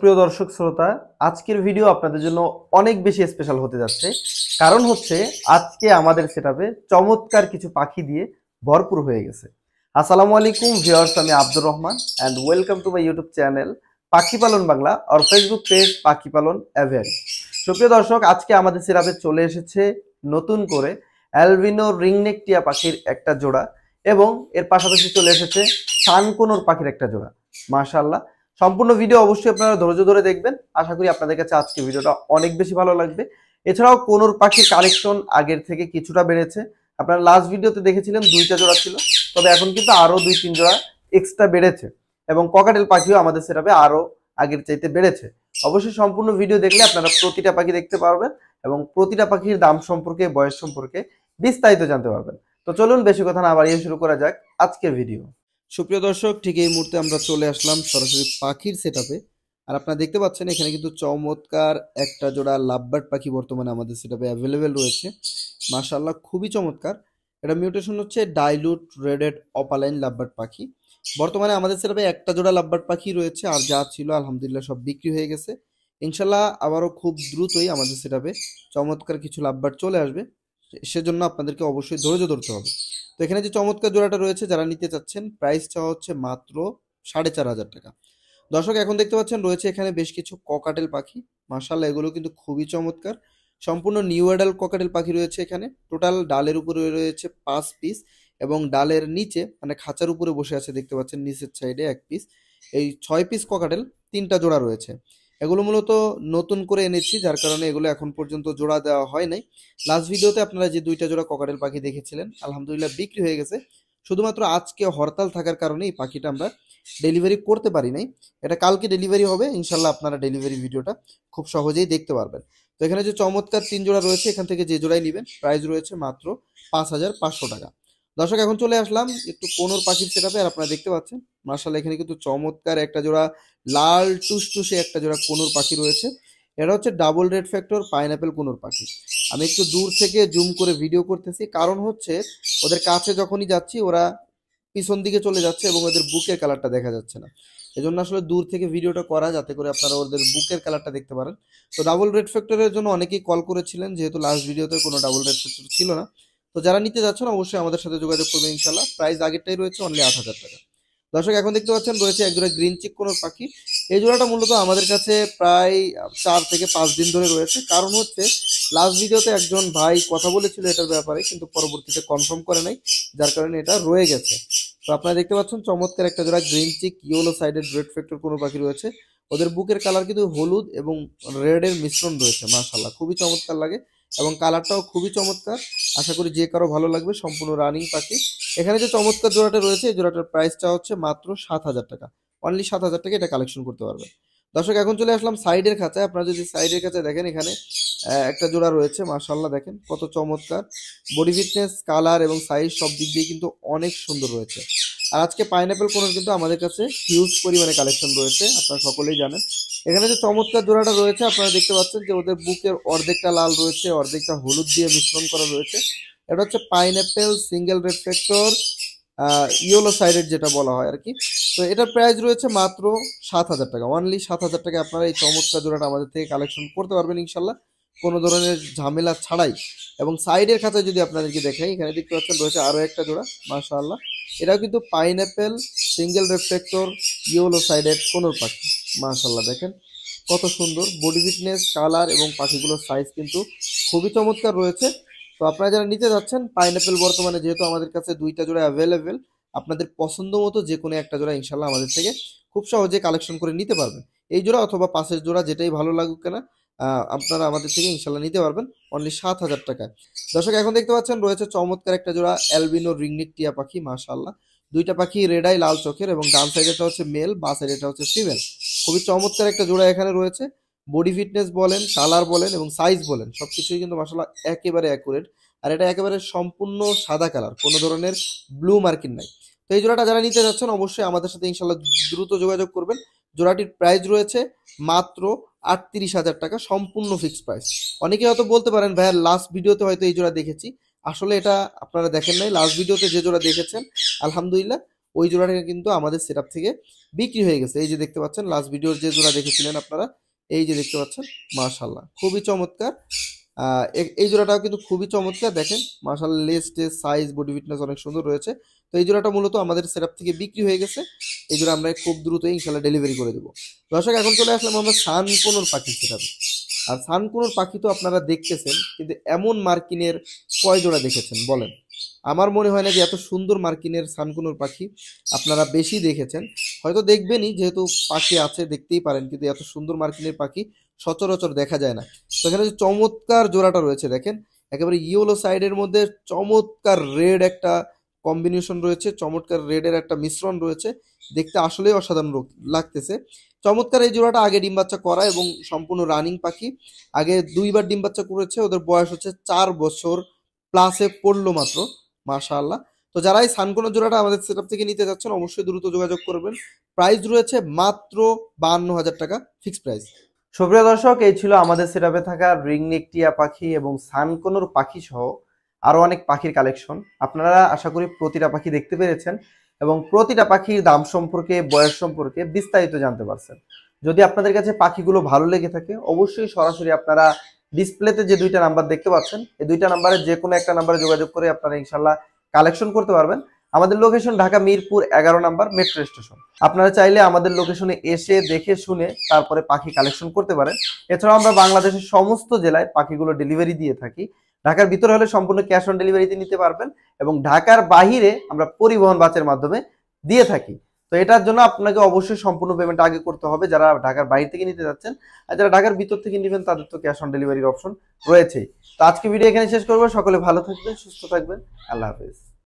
প্রিয় দর্শক শ্রোতা আজকের ভিডিও আপনাদের জন্য অনেক বেশি স্পেশাল হতে যাচ্ছে কারণ হচ্ছে আজকে আমাদের সেটাপে চমৎকার কিছু পাখি দিয়ে ভরপুর হয়ে গেছে আসসালামু আলাইকুম ভিওর্স আমি Abdur Rahman and welcome to my YouTube channel পাখি পালন বাংলা আর ফেসবুক পেজ পাখি পালন অ্যাভেন সুপ্রিয় দর্শক আজকে আমাদের সেরাপে চলে এসেছে নতুন করে অ্যালভিনো রিংনেক টিয়া পাখির একটা জোড়া এবং এর পাশাপাশি চলে এসেছে সানকোনোর পাখির একটা জোড়া মাশাল্লাহ সম্পূর্ণ ভিডিও অবশ্যই আপনারা ধৈর্য ধরে দেখবেন আশা করি আপনাদের কাছে আজকে ভিডিওটা অনেক বেশি ভালো লাগবে এছাড়াও কোনোর পাখির কালেকশন আগের থেকে কিছুটা বেড়েছে আপনারা লাস্ট ভিডিওতে দেখেছিলেন দুইটা জোড়া ছিল তবে এখন কিন্তু আরও দুই তিন জোড়া এক্সট্রা বেড়েছে এবং ককাটেল পাখিও আমাদের সেটাপে আরও আগের চাইতে বেড়েছে অবশ্যই সম্পূর্ণ ভিডিও দেখলে আপনারা প্রতিটা পাখি দেখতে পারবেন এবং প্রতিটা পাখির দাম সম্পর্কে বয়স সম্পর্কে বিস্তারিত জানতে পারবেন তো চলুন বেশি কথা না বাড়িয়ে শুরু করা যাক আজকের ভিডিও সুপ্রিয় দর্শক ঠিক এই মুহূর্তে আমরা চলে আসলাম সরাসরি পাখির সেট আর আপনারা দেখতে পাচ্ছেন এখানে কিন্তু চমৎকার একটা জোড়া লাভবার্ড পাখি বর্তমানে আমাদের সেট আপে অ্যাভেলেবেল রয়েছে মাশাল্লাহ খুবই চমৎকার এটা মিউটেশন হচ্ছে ডাইলুট রেডেড অপালাইন লাভবার্ড পাখি বর্তমানে আমাদের সেট একটা জোড়া লাভবার্ড পাখি রয়েছে আর যা ছিল আলহামদুলিল্লাহ সব বিক্রি হয়ে গেছে ইনশাল্লাহ আবারও খুব দ্রুতই আমাদের সেট চমৎকার কিছু লাভবার্ড চলে আসবে সেজন্য আপনাদেরকে অবশ্যই ধৈর্য ধরতে হবে তো এখানে যে চমৎকার জোড়াটা রয়েছে যারা নিতে চাচ্ছেন প্রাইস চাওয়া হচ্ছে মাত্র সাড়ে চার হাজার টাকা দর্শক এখন দেখতে পাচ্ছেন রয়েছে এখানে বেশ কিছু ককাটেল পাখি মার্শাল এগুলো কিন্তু খুবই চমৎকার সম্পূর্ণ নিউ অ্যাডাল ককাটেল পাখি রয়েছে এখানে টোটাল ডালের উপরে রয়েছে পাঁচ পিস এবং ডালের নিচে মানে খাঁচার উপরে বসে আছে দেখতে পাচ্ছেন নিচের সাইডে এক পিস এই ছয় পিস ককাটেল তিনটা জোড়া রয়েছে এগুলো মূলত নতুন করে এনেছি যার কারণে এগুলো এখন পর্যন্ত জোড়া দেওয়া হয় নাই লাস্ট ভিডিওতে আপনারা যে দুইটা জোড়া ককাটেল পাখি দেখেছিলেন আলহামদুলিল্লাহ বিক্রি হয়ে গেছে শুধুমাত্র আজকে হরতাল থাকার কারণে এই পাখিটা আমরা ডেলিভারি করতে পারি নাই এটা কালকে ডেলিভারি হবে ইনশাল্লাহ আপনারা ডেলিভারি ভিডিওটা খুব সহজেই দেখতে পারবেন তো এখানে যে চমৎকার তিন জোড়া রয়েছে এখান থেকে যে জোড়াই নেবেন প্রাইস রয়েছে মাত্র পাঁচ হাজার পাঁচশো টাকা দর্শক এখন চলে আসলাম একটু কোনোর পাখির সেটাপে আর আপনারা দেখতে পাচ্ছেন মার্শাল এখানে কিন্তু চমৎকার একটা জোড়া লাল টুসটুসে একটা জোড়া কোনোর পাখি রয়েছে এটা হচ্ছে double red factor pineapple conure পাখি আমি একটু দূর থেকে জুম করে ভিডিও করতেছি কারণ হচ্ছে ওদের কাছে যখনই যাচ্ছি ওরা পিছন দিকে চলে যাচ্ছে এবং ওদের বুকের কালারটা দেখা যাচ্ছে না এজন্য আসলে দূর থেকে ভিডিওটা করা যাতে করে আপনারা ওদের বুকের কালারটা দেখতে পারেন তো ডাবল রেড ফ্যাক্টরের জন্য অনেকেই কল করেছিলেন যেহেতু লাস্ট ভিডিওতে কোনো ডাবল রেড ফ্যাক্টর ছিল না তো যারা নিতে যাচ্ছেন অবশ্যই আমাদের সাথে যোগাযোগ করবেন ইনশাল্লাহ প্রাইস আগেরটাই রয়েছে অনলি আট হাজার টাকা দর্শক এখন দেখতে পাচ্ছেন রয়েছে এক জোড়া গ্রিন চিক কোনো পাখি এই জোড়াটা মূলত আমাদের কাছে প্রায় চার থেকে পাঁচ দিন ধরে রয়েছে কারণ হচ্ছে লাস্ট ভিডিওতে একজন ভাই কথা বলেছিল এটার ব্যাপারে কিন্তু পরবর্তীতে কনফার্ম করে নাই যার কারণে এটা রয়ে গেছে তো আপনারা দেখতে পাচ্ছেন চমৎকার একটা জোড়া গ্রিন চিক ইয়েলো সাইডের রেড ফ্যাক্টর কোনো পাখি রয়েছে ওদের বুকের কালার কিন্তু হলুদ এবং রেডের মিশ্রণ রয়েছে মাশাল্লাহ খুবই চমৎকার লাগে এবং কালারটাও খুবই চমৎকার আশা করি যে কারো ভালো লাগবে সম্পূর্ণ রানিং পাখি এখানে যে চমৎকার জোড়াটা রয়েছে এই জোড়াটার প্রাইসটা হচ্ছে মাত্র সাত হাজার টাকা অনলি সাত হাজার টাকা এটা কালেকশন করতে পারবে দর্শক এখন চলে আসলাম সাইডের খাঁচায় আপনারা যদি সাইডের খাঁচায় দেখেন এখানে একটা জোড়া রয়েছে মার্শাল্লাহ দেখেন কত চমৎকার বডি ফিটনেস কালার এবং সাইজ সব দিক দিয়ে কিন্তু অনেক সুন্দর রয়েছে আর আজকে পাইনঅ্যাপেল কোনো কিন্তু আমাদের কাছে হিউজ পরিমাণে কালেকশন রয়েছে আপনারা সকলেই জানেন এখানে যে চমৎকার জোড়াটা রয়েছে আপনারা দেখতে পাচ্ছেন যে ওদের বুকের অর্ধেকটা লাল রয়েছে অর্ধেকটা হলুদ দিয়ে মিশ্রণ করা রয়েছে এটা হচ্ছে পাইনঅ্যাপেল সিঙ্গেল রেফ্লেক্টর ইয়েলো সাইডের যেটা বলা হয় আর কি তো এটার প্রাইস রয়েছে মাত্র সাত হাজার টাকা অনলি সাত হাজার টাকা আপনারা এই চমৎকার জোড়াটা আমাদের থেকে কালেকশন করতে পারবেন ইনশাল্লাহ কোনো ধরনের ঝামেলা ছাড়াই এবং সাইডের খাতে যদি আপনাদেরকে দেখাই এখানে দেখতে পাচ্ছেন রয়েছে আরও একটা জোড়া আল্লাহ এটাও কিন্তু পাইনঅ্যাপেল সিঙ্গেল রেফ্লেক্টর ইয়েলো সাইডের কোনো পাখি মাশাল্লাহ দেখেন কত সুন্দর বডি ফিটনেস কালার এবং পাখিগুলোর সাইজ কিন্তু খুবই চমৎকার রয়েছে তো আপনারা যারা নিতে যাচ্ছেন পাইনঅ্যাপেল বর্তমানে যেহেতু আমাদের কাছে দুইটা জোড়া অ্যাভেলেবেল আপনাদের পছন্দ মতো যে কোনো একটা জোড়া ইনশাল্লাহ আমাদের থেকে খুব সহজে কালেকশন করে নিতে পারবেন এই জোড়া অথবা পাশের জোড়া যেটাই ভালো লাগুক কেনা আপনারা আমাদের থেকে ইনশাল্লাহ নিতে পারবেন অনলি সাত হাজার টাকায় দর্শক এখন দেখতে পাচ্ছেন রয়েছে চমৎকার একটা জোড়া অ্যালবিনো রিংনিক টিয়া পাখি মাশাল্লাহ দুইটা পাখি রেডাই লাল চোখের এবং ডান সাইড এটা হচ্ছে মেল বা সাইড এটা হচ্ছে ফিমেল খুবই চমৎকার একটা জোড়া এখানে রয়েছে বডি ফিটনেস বলেন কালার বলেন এবং সাইজ বলেন সব কিছুই কিন্তু মাসাল্লাহ একেবারে অ্যাকুরেট আর এটা একেবারে সম্পূর্ণ সাদা কালার কোনো ধরনের ব্লু মার্কিন নাই তো এই জোড়াটা যারা নিতে যাচ্ছেন অবশ্যই আমাদের সাথে ইনশাল্লাহ দ্রুত যোগাযোগ করবেন জোড়াটির প্রাইস রয়েছে মাত্র আটত্রিশ হাজার টাকা সম্পূর্ণ ফিক্সড প্রাইস অনেকে হয়তো বলতে পারেন ভাইয়া লাস্ট ভিডিওতে হয়তো এই জোড়া দেখেছি আসলে এটা আপনারা দেখেন নাই লাস্ট ভিডিওতে যে জোড়া দেখেছেন আলহামদুলিল্লাহ ওই জোড়াটা কিন্তু আমাদের সেট থেকে বিক্রি হয়ে গেছে এই যে দেখতে পাচ্ছেন লাস্ট ভিডিওর যে জোড়া দেখেছিলেন আপনারা এই যে দেখতে পাচ্ছেন মার্শাল্লাহ খুবই চমৎকার এই জোড়াটাও কিন্তু খুবই চমৎকার দেখেন মার্শাল লেস টেস সাইজ বডি ফিটনেস অনেক সুন্দর রয়েছে তো এই জোড়াটা মূলত আমাদের সেট থেকে বিক্রি হয়ে গেছে এই জোড়া আমরা খুব দ্রুতই ইনশাল্লাহ ডেলিভারি করে দেবো দর্শক এখন চলে আসলাম আমরা সানকোনোর পাখি সেটাবে আর সানকোনোর পাখি তো আপনারা দেখতেছেন কিন্তু এমন মার্কিনের কয় জোড়া দেখেছেন বলেন আমার মনে হয় না যে এত সুন্দর মার্কিনের সানকুনুর পাখি আপনারা বেশি দেখেছেন হয়তো দেখবেনই যেহেতু পাখি আছে দেখতেই পারেন কিন্তু এত সুন্দর মার্কিনের পাখি সচরাচর দেখা যায় না তো এখানে যে চমৎকার জোড়াটা রয়েছে দেখেন একেবারে ইয়েলো সাইডের মধ্যে চমৎকার রেড একটা কম্বিনেশন রয়েছে চমৎকার রেডের একটা মিশ্রণ রয়েছে দেখতে আসলেই অসাধারণ লাগতেছে চমৎকার এই জোড়াটা আগে ডিম বাচ্চা করা এবং সম্পূর্ণ রানিং পাখি আগে দুইবার ডিম বাচ্চা করেছে ওদের বয়স হচ্ছে চার বছর প্লাসে পড়লো মাত্র মাশাআল্লাহ তো যারা এই সানকোনা জোড়াটা আমাদের সেট থেকে নিতে যাচ্ছেন অবশ্যই দ্রুত যোগাযোগ করবেন প্রাইস রয়েছে মাত্র বাহান্ন হাজার টাকা ফিক্সড প্রাইস সুপ্রিয় দর্শক এই ছিল আমাদের সেট থাকা রিং টিয়া পাখি এবং সানকোনোর পাখি সহ আরও অনেক পাখির কালেকশন আপনারা আশা করি প্রতিটা পাখি দেখতে পেরেছেন এবং প্রতিটা পাখির দাম সম্পর্কে বয়স সম্পর্কে বিস্তারিত জানতে পারছেন যদি আপনাদের কাছে পাখিগুলো ভালো লেগে থাকে অবশ্যই সরাসরি আপনারা ডিসপ্লেতে যে দুইটা নাম্বার দেখতে পাচ্ছেন এই দুইটা নাম্বারে যে কোনো একটা নাম্বারে যোগাযোগ করে আপনারা ইনশাল্লাহ কালেকশন করতে পারবেন আমাদের লোকেশন ঢাকা মিরপুর এগারো নাম্বার মেট্রো স্টেশন আপনারা চাইলে আমাদের লোকেশনে এসে দেখে শুনে তারপরে পাখি কালেকশন করতে পারেন এছাড়াও আমরা বাংলাদেশের সমস্ত জেলায় পাখিগুলো ডেলিভারি দিয়ে থাকি ঢাকার ভিতরে হলে সম্পূর্ণ ক্যাশ অন ডেলিভারিতে নিতে পারবেন এবং ঢাকার বাহিরে আমরা পরিবহন বাসের মাধ্যমে দিয়ে থাকি তো এটার জন্য আপনাকে অবশ্যই সম্পূর্ণ পেমেন্ট আগে করতে হবে যারা ঢাকার বাইরে থেকে নিতে যাচ্ছেন আর যারা ঢাকার ভিতর থেকে নেবেন তাদের তো ক্যাশ অন ডেলিভারির অপশন রয়েছেই তো আজকে ভিডিও এখানে শেষ করবো সকলে ভালো থাকবেন সুস্থ থাকবেন আল্লাহ হাফিজ